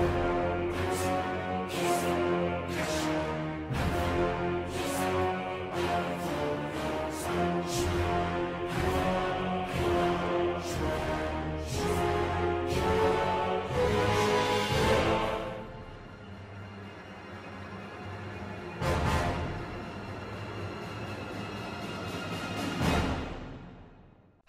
you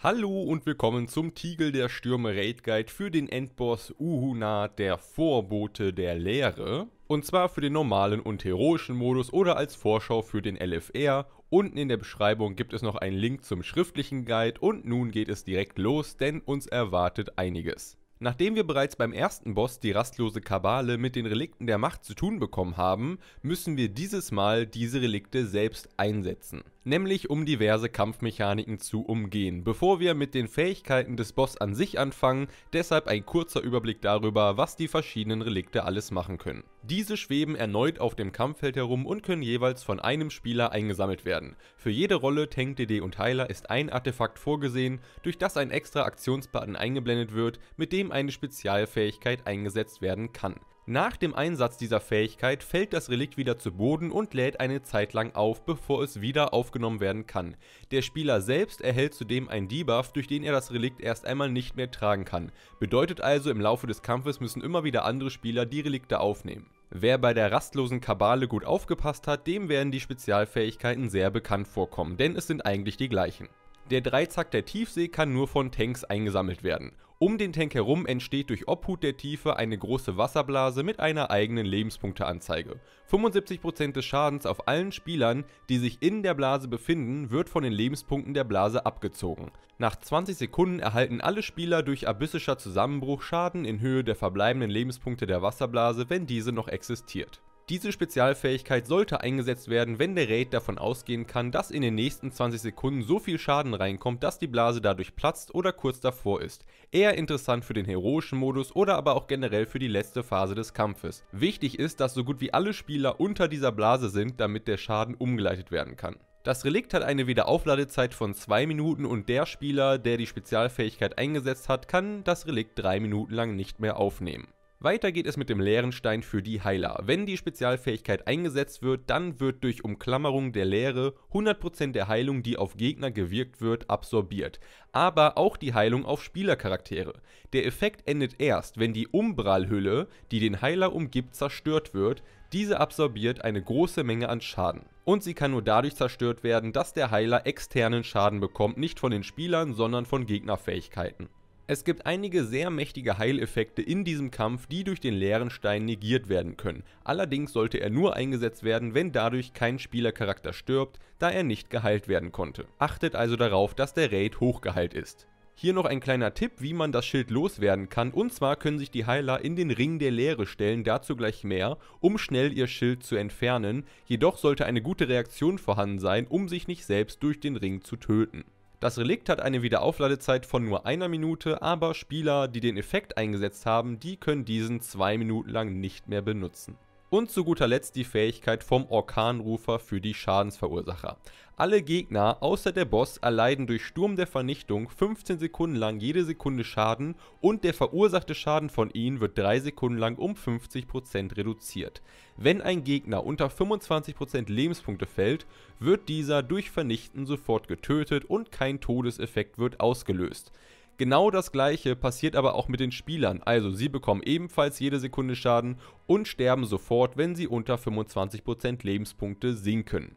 Hallo und willkommen zum Tiegel der Stürme Raid Guide für den Endboss Uhuna, der Vorbote der Leere. Und zwar für den normalen und heroischen Modus oder als Vorschau für den LFR. Unten in der Beschreibung gibt es noch einen Link zum schriftlichen Guide und nun geht es direkt los, denn uns erwartet einiges. Nachdem wir bereits beim ersten Boss die rastlose Kabale mit den Relikten der Macht zu tun bekommen haben, müssen wir dieses Mal diese Relikte selbst einsetzen nämlich um diverse Kampfmechaniken zu umgehen. Bevor wir mit den Fähigkeiten des Boss an sich anfangen, deshalb ein kurzer Überblick darüber, was die verschiedenen Relikte alles machen können. Diese schweben erneut auf dem Kampffeld herum und können jeweils von einem Spieler eingesammelt werden. Für jede Rolle Tank, DD und Heiler ist ein Artefakt vorgesehen, durch das ein extra Aktionsbutton eingeblendet wird, mit dem eine Spezialfähigkeit eingesetzt werden kann. Nach dem Einsatz dieser Fähigkeit fällt das Relikt wieder zu Boden und lädt eine Zeit lang auf, bevor es wieder aufgenommen werden kann. Der Spieler selbst erhält zudem einen Debuff, durch den er das Relikt erst einmal nicht mehr tragen kann. Bedeutet also, im Laufe des Kampfes müssen immer wieder andere Spieler die Relikte aufnehmen. Wer bei der rastlosen Kabale gut aufgepasst hat, dem werden die Spezialfähigkeiten sehr bekannt vorkommen, denn es sind eigentlich die gleichen. Der Dreizack der Tiefsee kann nur von Tanks eingesammelt werden. Um den Tank herum entsteht durch Obhut der Tiefe eine große Wasserblase mit einer eigenen Lebenspunkteanzeige. 75% des Schadens auf allen Spielern, die sich in der Blase befinden, wird von den Lebenspunkten der Blase abgezogen. Nach 20 Sekunden erhalten alle Spieler durch abyssischer Zusammenbruch Schaden in Höhe der verbleibenden Lebenspunkte der Wasserblase, wenn diese noch existiert. Diese Spezialfähigkeit sollte eingesetzt werden, wenn der Raid davon ausgehen kann, dass in den nächsten 20 Sekunden so viel Schaden reinkommt, dass die Blase dadurch platzt oder kurz davor ist. Eher interessant für den heroischen Modus oder aber auch generell für die letzte Phase des Kampfes. Wichtig ist, dass so gut wie alle Spieler unter dieser Blase sind, damit der Schaden umgeleitet werden kann. Das Relikt hat eine Wiederaufladezeit von 2 Minuten und der Spieler, der die Spezialfähigkeit eingesetzt hat, kann das Relikt 3 Minuten lang nicht mehr aufnehmen. Weiter geht es mit dem leeren Stein für die Heiler. Wenn die Spezialfähigkeit eingesetzt wird, dann wird durch Umklammerung der Leere 100% der Heilung, die auf Gegner gewirkt wird, absorbiert. Aber auch die Heilung auf Spielercharaktere. Der Effekt endet erst, wenn die Umbralhülle, die den Heiler umgibt, zerstört wird. Diese absorbiert eine große Menge an Schaden. Und sie kann nur dadurch zerstört werden, dass der Heiler externen Schaden bekommt, nicht von den Spielern, sondern von Gegnerfähigkeiten. Es gibt einige sehr mächtige Heileffekte in diesem Kampf, die durch den leeren Stein negiert werden können. Allerdings sollte er nur eingesetzt werden, wenn dadurch kein Spielercharakter stirbt, da er nicht geheilt werden konnte. Achtet also darauf, dass der Raid hochgeheilt ist. Hier noch ein kleiner Tipp, wie man das Schild loswerden kann. Und zwar können sich die Heiler in den Ring der Leere stellen, dazu gleich mehr, um schnell ihr Schild zu entfernen. Jedoch sollte eine gute Reaktion vorhanden sein, um sich nicht selbst durch den Ring zu töten. Das Relikt hat eine Wiederaufladezeit von nur einer Minute, aber Spieler, die den Effekt eingesetzt haben, die können diesen zwei Minuten lang nicht mehr benutzen. Und zu guter Letzt die Fähigkeit vom Orkanrufer für die Schadensverursacher. Alle Gegner außer der Boss erleiden durch Sturm der Vernichtung 15 Sekunden lang jede Sekunde Schaden und der verursachte Schaden von ihnen wird 3 Sekunden lang um 50% reduziert. Wenn ein Gegner unter 25% Lebenspunkte fällt, wird dieser durch Vernichten sofort getötet und kein Todeseffekt wird ausgelöst. Genau das gleiche passiert aber auch mit den Spielern, also sie bekommen ebenfalls jede Sekunde Schaden und sterben sofort, wenn sie unter 25% Lebenspunkte sinken.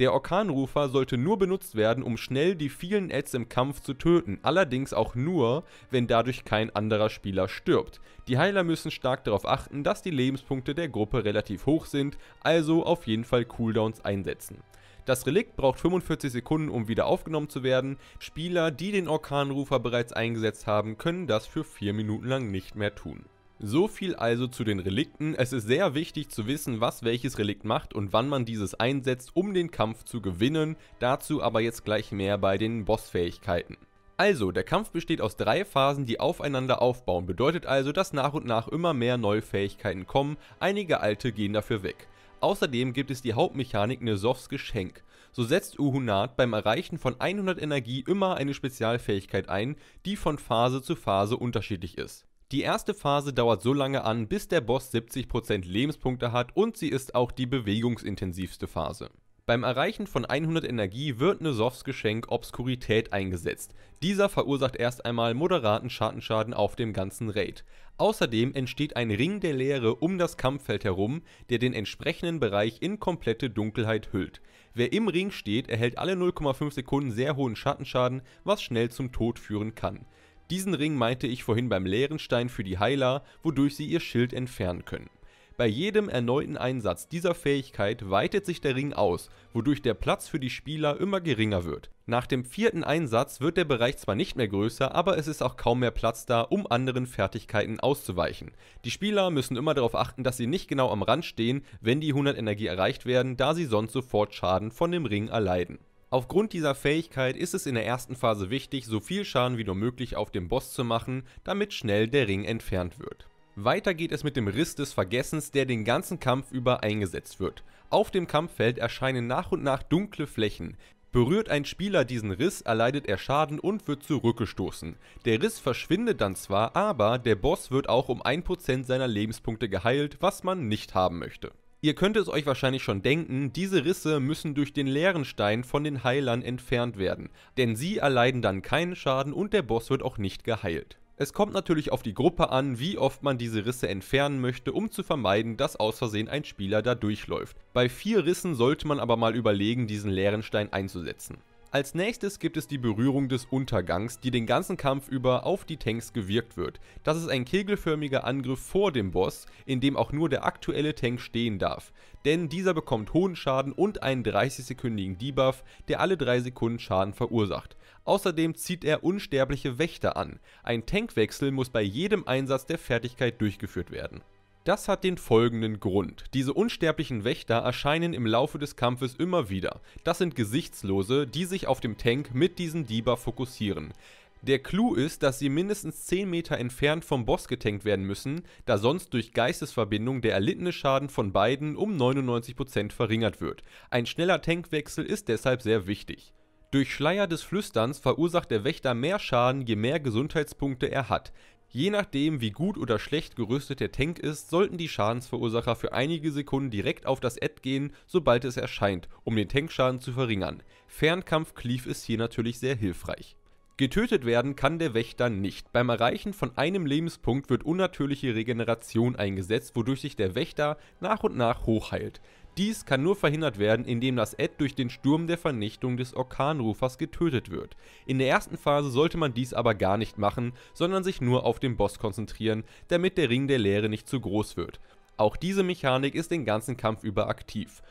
Der Orkanrufer sollte nur benutzt werden, um schnell die vielen Ads im Kampf zu töten, allerdings auch nur, wenn dadurch kein anderer Spieler stirbt. Die Heiler müssen stark darauf achten, dass die Lebenspunkte der Gruppe relativ hoch sind, also auf jeden Fall Cooldowns einsetzen. Das Relikt braucht 45 Sekunden, um wieder aufgenommen zu werden. Spieler, die den Orkanrufer bereits eingesetzt haben, können das für 4 Minuten lang nicht mehr tun. So viel also zu den Relikten. Es ist sehr wichtig zu wissen, was welches Relikt macht und wann man dieses einsetzt, um den Kampf zu gewinnen. Dazu aber jetzt gleich mehr bei den Bossfähigkeiten. Also, der Kampf besteht aus drei Phasen, die aufeinander aufbauen, bedeutet also, dass nach und nach immer mehr neue Fähigkeiten kommen, einige alte gehen dafür weg. Außerdem gibt es die Hauptmechanik Nesovs Geschenk. So setzt Uhunat beim Erreichen von 100 Energie immer eine Spezialfähigkeit ein, die von Phase zu Phase unterschiedlich ist. Die erste Phase dauert so lange an, bis der Boss 70% Lebenspunkte hat und sie ist auch die bewegungsintensivste Phase. Beim Erreichen von 100 Energie wird Nesovs Geschenk Obskurität eingesetzt. Dieser verursacht erst einmal moderaten Schattenschaden auf dem ganzen Raid. Außerdem entsteht ein Ring der Leere um das Kampffeld herum, der den entsprechenden Bereich in komplette Dunkelheit hüllt. Wer im Ring steht, erhält alle 0,5 Sekunden sehr hohen Schattenschaden, was schnell zum Tod führen kann. Diesen Ring meinte ich vorhin beim leeren Stein für die Heiler, wodurch sie ihr Schild entfernen können. Bei jedem erneuten Einsatz dieser Fähigkeit weitet sich der Ring aus, wodurch der Platz für die Spieler immer geringer wird. Nach dem vierten Einsatz wird der Bereich zwar nicht mehr größer, aber es ist auch kaum mehr Platz da, um anderen Fertigkeiten auszuweichen. Die Spieler müssen immer darauf achten, dass sie nicht genau am Rand stehen, wenn die 100 Energie erreicht werden, da sie sonst sofort Schaden von dem Ring erleiden. Aufgrund dieser Fähigkeit ist es in der ersten Phase wichtig, so viel Schaden wie nur möglich auf den Boss zu machen, damit schnell der Ring entfernt wird. Weiter geht es mit dem Riss des Vergessens, der den ganzen Kampf über eingesetzt wird. Auf dem Kampffeld erscheinen nach und nach dunkle Flächen. Berührt ein Spieler diesen Riss, erleidet er Schaden und wird zurückgestoßen. Der Riss verschwindet dann zwar, aber der Boss wird auch um 1% seiner Lebenspunkte geheilt, was man nicht haben möchte. Ihr könnt es euch wahrscheinlich schon denken, diese Risse müssen durch den leeren Stein von den Heilern entfernt werden, denn sie erleiden dann keinen Schaden und der Boss wird auch nicht geheilt. Es kommt natürlich auf die Gruppe an, wie oft man diese Risse entfernen möchte, um zu vermeiden, dass aus Versehen ein Spieler da durchläuft. Bei vier Rissen sollte man aber mal überlegen, diesen leeren Stein einzusetzen. Als nächstes gibt es die Berührung des Untergangs, die den ganzen Kampf über auf die Tanks gewirkt wird. Das ist ein kegelförmiger Angriff vor dem Boss, in dem auch nur der aktuelle Tank stehen darf. Denn dieser bekommt hohen Schaden und einen 30-sekündigen Debuff, der alle 3 Sekunden Schaden verursacht. Außerdem zieht er unsterbliche Wächter an. Ein Tankwechsel muss bei jedem Einsatz der Fertigkeit durchgeführt werden. Das hat den folgenden Grund. Diese unsterblichen Wächter erscheinen im Laufe des Kampfes immer wieder. Das sind Gesichtslose, die sich auf dem Tank mit diesem Dieber fokussieren. Der Clou ist, dass sie mindestens 10 Meter entfernt vom Boss getankt werden müssen, da sonst durch Geistesverbindung der erlittene Schaden von beiden um 99% verringert wird. Ein schneller Tankwechsel ist deshalb sehr wichtig. Durch Schleier des Flüsterns verursacht der Wächter mehr Schaden, je mehr Gesundheitspunkte er hat. Je nachdem, wie gut oder schlecht gerüstet der Tank ist, sollten die Schadensverursacher für einige Sekunden direkt auf das Ad gehen, sobald es erscheint, um den Tankschaden zu verringern. Fernkampf-Cleave ist hier natürlich sehr hilfreich. Getötet werden kann der Wächter nicht. Beim Erreichen von einem Lebenspunkt wird unnatürliche Regeneration eingesetzt, wodurch sich der Wächter nach und nach hochheilt. Dies kann nur verhindert werden, indem das Ed durch den Sturm der Vernichtung des Orkanrufers getötet wird. In der ersten Phase sollte man dies aber gar nicht machen, sondern sich nur auf den Boss konzentrieren, damit der Ring der Leere nicht zu groß wird. Auch diese Mechanik ist den ganzen Kampf über aktiv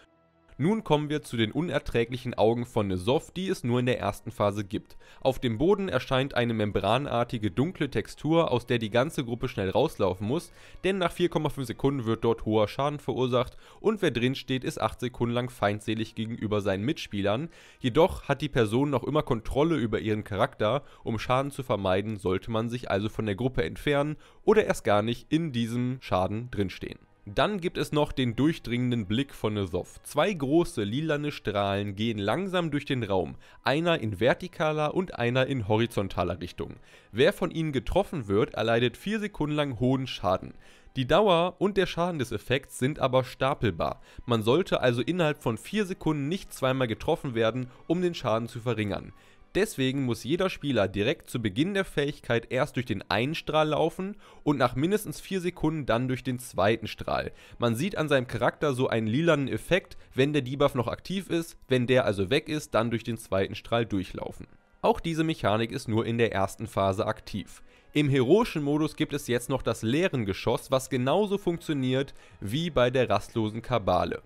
nun kommen wir zu den unerträglichen Augen von Nesov, die es nur in der ersten Phase gibt. Auf dem Boden erscheint eine membranartige dunkle Textur, aus der die ganze Gruppe schnell rauslaufen muss, denn nach 4,5 Sekunden wird dort hoher Schaden verursacht und wer drin steht, ist 8 Sekunden lang feindselig gegenüber seinen Mitspielern. Jedoch hat die Person noch immer Kontrolle über ihren Charakter, um Schaden zu vermeiden, sollte man sich also von der Gruppe entfernen oder erst gar nicht in diesem Schaden drinstehen. Dann gibt es noch den durchdringenden Blick von Nesov. Zwei große lilane Strahlen gehen langsam durch den Raum, einer in vertikaler und einer in horizontaler Richtung. Wer von ihnen getroffen wird, erleidet 4 Sekunden lang hohen Schaden. Die Dauer und der Schaden des Effekts sind aber stapelbar. Man sollte also innerhalb von 4 Sekunden nicht zweimal getroffen werden, um den Schaden zu verringern. Deswegen muss jeder Spieler direkt zu Beginn der Fähigkeit erst durch den einen Strahl laufen und nach mindestens 4 Sekunden dann durch den zweiten Strahl. Man sieht an seinem Charakter so einen lilanen Effekt, wenn der Debuff noch aktiv ist, wenn der also weg ist, dann durch den zweiten Strahl durchlaufen. Auch diese Mechanik ist nur in der ersten Phase aktiv. Im heroischen Modus gibt es jetzt noch das leeren Geschoss, was genauso funktioniert wie bei der rastlosen Kabale.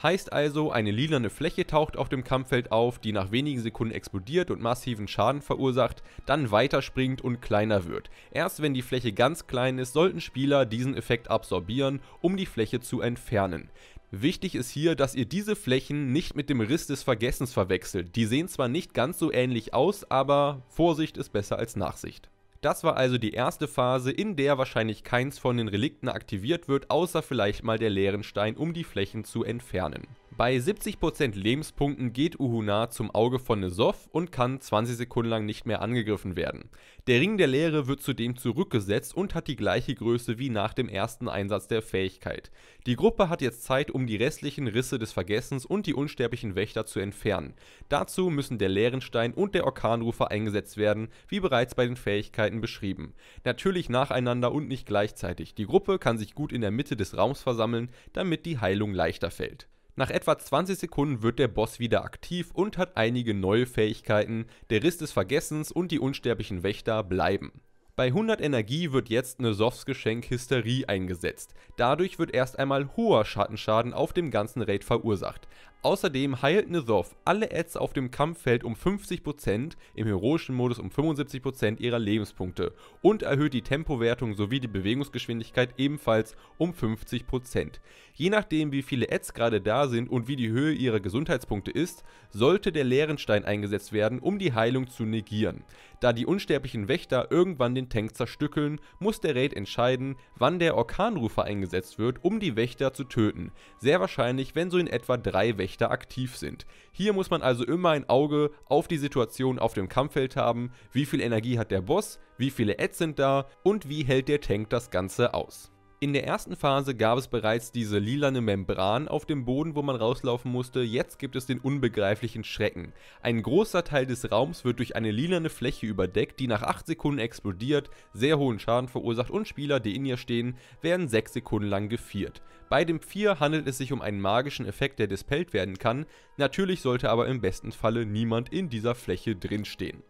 Heißt also, eine lilane Fläche taucht auf dem Kampffeld auf, die nach wenigen Sekunden explodiert und massiven Schaden verursacht, dann weiterspringt und kleiner wird. Erst wenn die Fläche ganz klein ist, sollten Spieler diesen Effekt absorbieren, um die Fläche zu entfernen. Wichtig ist hier, dass ihr diese Flächen nicht mit dem Riss des Vergessens verwechselt. Die sehen zwar nicht ganz so ähnlich aus, aber Vorsicht ist besser als Nachsicht. Das war also die erste Phase, in der wahrscheinlich keins von den Relikten aktiviert wird, außer vielleicht mal der leeren Stein, um die Flächen zu entfernen. Bei 70% Lebenspunkten geht Uhuna zum Auge von Nesov und kann 20 Sekunden lang nicht mehr angegriffen werden. Der Ring der Leere wird zudem zurückgesetzt und hat die gleiche Größe wie nach dem ersten Einsatz der Fähigkeit. Die Gruppe hat jetzt Zeit, um die restlichen Risse des Vergessens und die unsterblichen Wächter zu entfernen. Dazu müssen der Leerenstein und der Orkanrufer eingesetzt werden, wie bereits bei den Fähigkeiten beschrieben. Natürlich nacheinander und nicht gleichzeitig. Die Gruppe kann sich gut in der Mitte des Raums versammeln, damit die Heilung leichter fällt. Nach etwa 20 Sekunden wird der Boss wieder aktiv und hat einige neue Fähigkeiten, der Riss des Vergessens und die unsterblichen Wächter bleiben. Bei 100 Energie wird jetzt Nesovs Geschenk Hysterie eingesetzt. Dadurch wird erst einmal hoher Schattenschaden auf dem ganzen Raid verursacht. Außerdem heilt Nesov alle Ads auf dem Kampffeld um 50%, im heroischen Modus um 75% ihrer Lebenspunkte und erhöht die Tempowertung sowie die Bewegungsgeschwindigkeit ebenfalls um 50%. Je nachdem, wie viele Ads gerade da sind und wie die Höhe ihrer Gesundheitspunkte ist, sollte der Leerenstein eingesetzt werden, um die Heilung zu negieren. Da die unsterblichen Wächter irgendwann den Tank zerstückeln, muss der Raid entscheiden, wann der Orkanrufer eingesetzt wird, um die Wächter zu töten. Sehr wahrscheinlich, wenn so in etwa drei Wächter aktiv sind. Hier muss man also immer ein Auge auf die Situation auf dem Kampffeld haben, wie viel Energie hat der Boss, wie viele Ads sind da und wie hält der Tank das Ganze aus. In der ersten Phase gab es bereits diese lilane Membran auf dem Boden, wo man rauslaufen musste, jetzt gibt es den unbegreiflichen Schrecken. Ein großer Teil des Raums wird durch eine lilane Fläche überdeckt, die nach 8 Sekunden explodiert, sehr hohen Schaden verursacht und Spieler, die in ihr stehen, werden 6 Sekunden lang geviert. Bei dem 4 handelt es sich um einen magischen Effekt, der dispellt werden kann, natürlich sollte aber im besten Falle niemand in dieser Fläche drinstehen.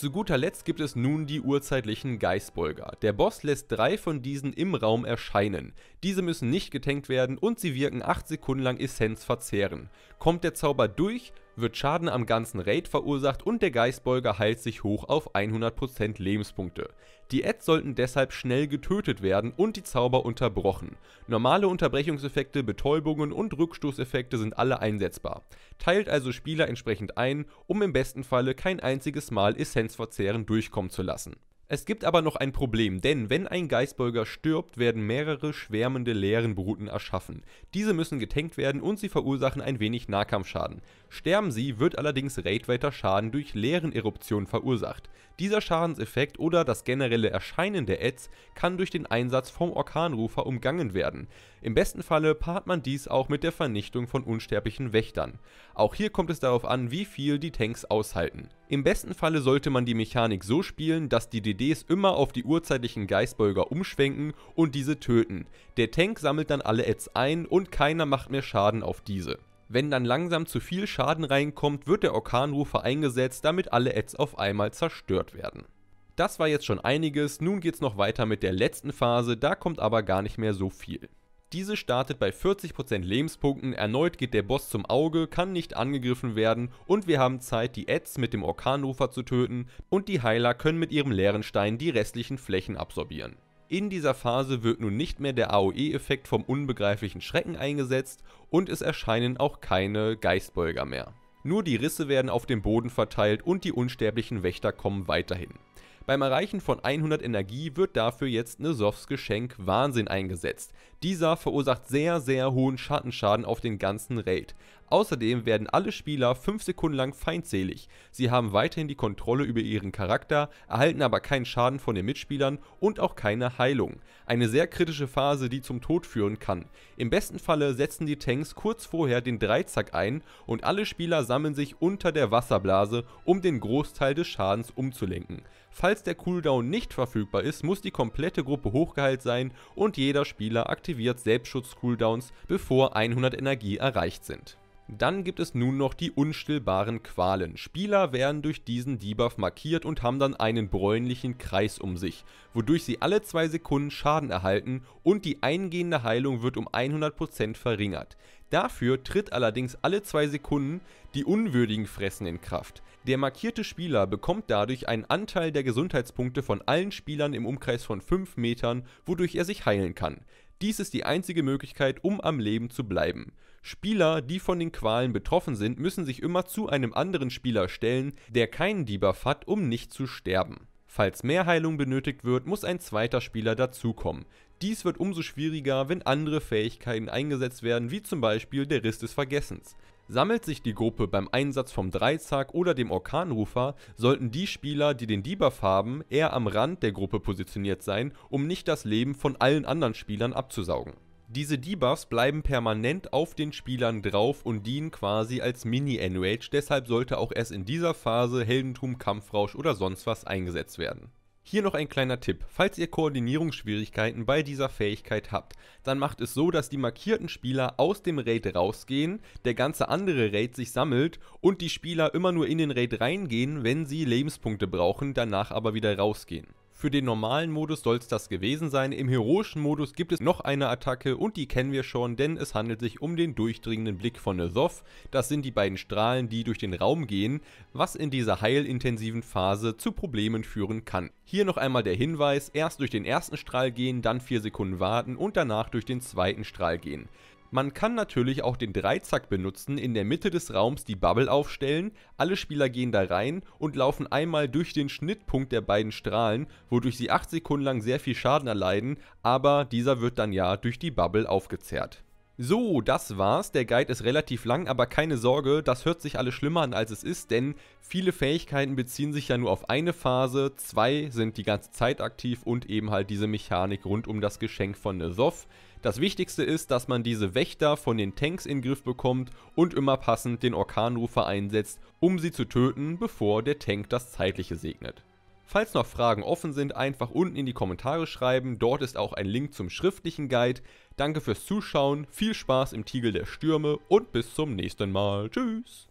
Zu guter Letzt gibt es nun die urzeitlichen Geistbolger. Der Boss lässt drei von diesen im Raum erscheinen. Diese müssen nicht getankt werden und sie wirken 8 Sekunden lang Essenz verzehren. Kommt der Zauber durch, wird Schaden am ganzen Raid verursacht und der Geistbeuger heilt sich hoch auf 100% Lebenspunkte. Die Ads sollten deshalb schnell getötet werden und die Zauber unterbrochen. Normale Unterbrechungseffekte, Betäubungen und Rückstoßeffekte sind alle einsetzbar. Teilt also Spieler entsprechend ein, um im besten Falle kein einziges Mal Essenzverzehren durchkommen zu lassen. Es gibt aber noch ein Problem, denn wenn ein Geistbeuger stirbt, werden mehrere schwärmende Leerenbruten erschaffen. Diese müssen getankt werden und sie verursachen ein wenig Nahkampfschaden. Sterben sie, wird allerdings Raid weiter Schaden durch Leereneruption verursacht. Dieser Schadenseffekt oder das generelle Erscheinen der Ads kann durch den Einsatz vom Orkanrufer umgangen werden. Im besten Falle paart man dies auch mit der Vernichtung von unsterblichen Wächtern. Auch hier kommt es darauf an, wie viel die Tanks aushalten. Im besten Falle sollte man die Mechanik so spielen, dass die DDs immer auf die urzeitlichen Geistbeuger umschwenken und diese töten. Der Tank sammelt dann alle Ads ein und keiner macht mehr Schaden auf diese. Wenn dann langsam zu viel Schaden reinkommt, wird der Orkanrufer eingesetzt, damit alle Ads auf einmal zerstört werden. Das war jetzt schon einiges, nun geht's noch weiter mit der letzten Phase, da kommt aber gar nicht mehr so viel. Diese startet bei 40% Lebenspunkten, erneut geht der Boss zum Auge, kann nicht angegriffen werden und wir haben Zeit, die Ads mit dem Orkanrufer zu töten und die Heiler können mit ihrem leeren Stein die restlichen Flächen absorbieren. In dieser Phase wird nun nicht mehr der AOE-Effekt vom unbegreiflichen Schrecken eingesetzt und es erscheinen auch keine Geistbeuger mehr. Nur die Risse werden auf dem Boden verteilt und die unsterblichen Wächter kommen weiterhin. Beim Erreichen von 100 Energie wird dafür jetzt Nesovs Geschenk Wahnsinn eingesetzt. Dieser verursacht sehr, sehr hohen Schattenschaden auf den ganzen Raid. Außerdem werden alle Spieler 5 Sekunden lang feindselig. Sie haben weiterhin die Kontrolle über ihren Charakter, erhalten aber keinen Schaden von den Mitspielern und auch keine Heilung. Eine sehr kritische Phase, die zum Tod führen kann. Im besten Falle setzen die Tanks kurz vorher den Dreizack ein und alle Spieler sammeln sich unter der Wasserblase, um den Großteil des Schadens umzulenken. Falls der Cooldown nicht verfügbar ist, muss die komplette Gruppe hochgeheilt sein und jeder Spieler aktiviert Selbstschutz-Cooldowns, bevor 100 Energie erreicht sind. Dann gibt es nun noch die unstillbaren Qualen. Spieler werden durch diesen Debuff markiert und haben dann einen bräunlichen Kreis um sich, wodurch sie alle 2 Sekunden Schaden erhalten und die eingehende Heilung wird um 100% verringert. Dafür tritt allerdings alle zwei Sekunden die unwürdigen Fressen in Kraft. Der markierte Spieler bekommt dadurch einen Anteil der Gesundheitspunkte von allen Spielern im Umkreis von 5 Metern, wodurch er sich heilen kann. Dies ist die einzige Möglichkeit, um am Leben zu bleiben. Spieler, die von den Qualen betroffen sind, müssen sich immer zu einem anderen Spieler stellen, der keinen Debuff hat, um nicht zu sterben. Falls mehr Heilung benötigt wird, muss ein zweiter Spieler dazukommen. Dies wird umso schwieriger, wenn andere Fähigkeiten eingesetzt werden, wie zum Beispiel der Riss des Vergessens. Sammelt sich die Gruppe beim Einsatz vom Dreizack oder dem Orkanrufer, sollten die Spieler, die den Debuff haben, eher am Rand der Gruppe positioniert sein, um nicht das Leben von allen anderen Spielern abzusaugen. Diese Debuffs bleiben permanent auf den Spielern drauf und dienen quasi als Mini-Enrage, deshalb sollte auch erst in dieser Phase Heldentum, Kampfrausch oder sonst was eingesetzt werden. Hier noch ein kleiner Tipp. Falls ihr Koordinierungsschwierigkeiten bei dieser Fähigkeit habt, dann macht es so, dass die markierten Spieler aus dem Raid rausgehen, der ganze andere Raid sich sammelt und die Spieler immer nur in den Raid reingehen, wenn sie Lebenspunkte brauchen, danach aber wieder rausgehen. Für den normalen Modus soll es das gewesen sein, im heroischen Modus gibt es noch eine Attacke und die kennen wir schon, denn es handelt sich um den durchdringenden Blick von Azov, das sind die beiden Strahlen, die durch den Raum gehen, was in dieser heilintensiven Phase zu Problemen führen kann. Hier noch einmal der Hinweis, erst durch den ersten Strahl gehen, dann 4 Sekunden warten und danach durch den zweiten Strahl gehen. Man kann natürlich auch den Dreizack benutzen, in der Mitte des Raums die Bubble aufstellen, alle Spieler gehen da rein und laufen einmal durch den Schnittpunkt der beiden Strahlen, wodurch sie 8 Sekunden lang sehr viel Schaden erleiden, aber dieser wird dann ja durch die Bubble aufgezehrt. So, das war's. Der Guide ist relativ lang, aber keine Sorge, das hört sich alles schlimmer an, als es ist, denn viele Fähigkeiten beziehen sich ja nur auf eine Phase, zwei sind die ganze Zeit aktiv und eben halt diese Mechanik rund um das Geschenk von Nezov. Das Wichtigste ist, dass man diese Wächter von den Tanks in den Griff bekommt und immer passend den Orkanrufer einsetzt, um sie zu töten, bevor der Tank das Zeitliche segnet. Falls noch Fragen offen sind, einfach unten in die Kommentare schreiben, dort ist auch ein Link zum schriftlichen Guide. Danke fürs Zuschauen, viel Spaß im Tiegel der Stürme und bis zum nächsten Mal. Tschüss!